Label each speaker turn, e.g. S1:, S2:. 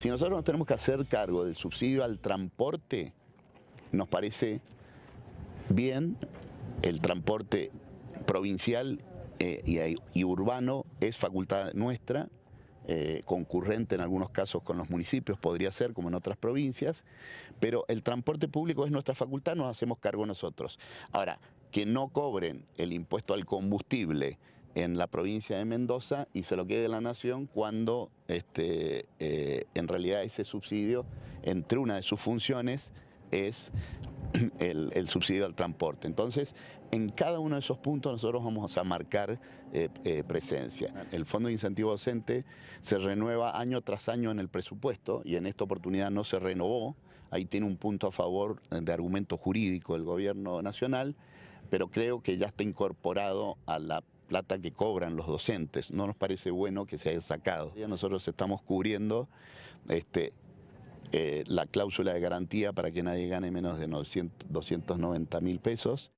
S1: Si nosotros nos tenemos que hacer cargo del subsidio al transporte, nos parece bien el transporte provincial eh, y, urbano es facultad nuestra, eh, concurrente en algunos casos con los municipios, podría ser como en otras provincias, pero el transporte público es nuestra facultad, nos hacemos cargo nosotros. Ahora, que no cobren el impuesto al combustible, en la provincia de Mendoza y se lo quede la nación cuando este, eh, en realidad ese subsidio, entre una de sus funciones, es el, subsidio al transporte. Entonces, en cada uno de esos puntos nosotros vamos a marcar eh, eh, presencia. El Fondo de Incentivo Docente se renueva año tras año en el presupuesto y en esta oportunidad no se renovó. Ahí tiene un punto a favor de argumento jurídico el gobierno nacional, pero creo que ya está incorporado a la plata que cobran los docentes. No nos parece bueno que se haya sacado. Nosotros estamos cubriendo este, eh, la cláusula de garantía para que nadie gane menos de 290
S2: mil pesos.